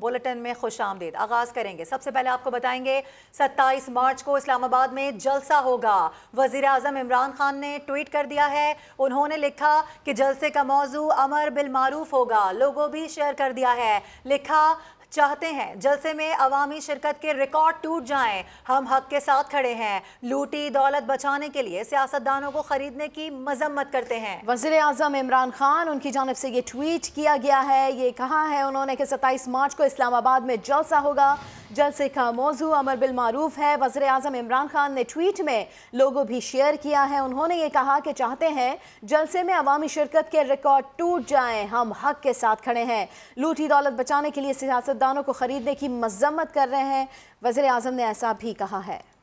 bulletin में खुश आमदेद आगाज करेंगे सबसे पहले आपको बताएंगे 27 मार्च को इस्लामाबाद में जलसा होगा वजीर आजम इमरान खान ने ट्वीट कर दिया है उन्होंने लिखा कि जलसे का मौजू अमर बिल मारूफ होगा लोगों भी शेयर कर दिया है लिखा चाहते हैं जलसे में अवामी शिरकत के रिकॉर्ड टूट जाएं हम हक के साथ खड़े हैं लूटी दौलत बचाने के लिए सियासतदानों को खरीदने की मजम्मत करते हैं वजीर आजम इमरान खान उनकी जानब से ये ट्वीट किया गया है ये कहा है उन्होंने कि सत्ताईस मार्च को इस्लामाबाद में जलसा होगा जलसे का मौजू अमर बिलमारूफ है वजर अजम इमरान खान ने ट्वीट में लोगों भी शेयर किया है उन्होंने ये कहा कि चाहते हैं जलसे में अवामी शिरकत के रिकॉर्ड टूट जाएँ हम हक के साथ खड़े हैं लूटी दौलत बचाने के लिए सियासतदानों को ख़रीदने की मजम्मत कर रहे हैं वजर अजम ने ऐसा भी कहा है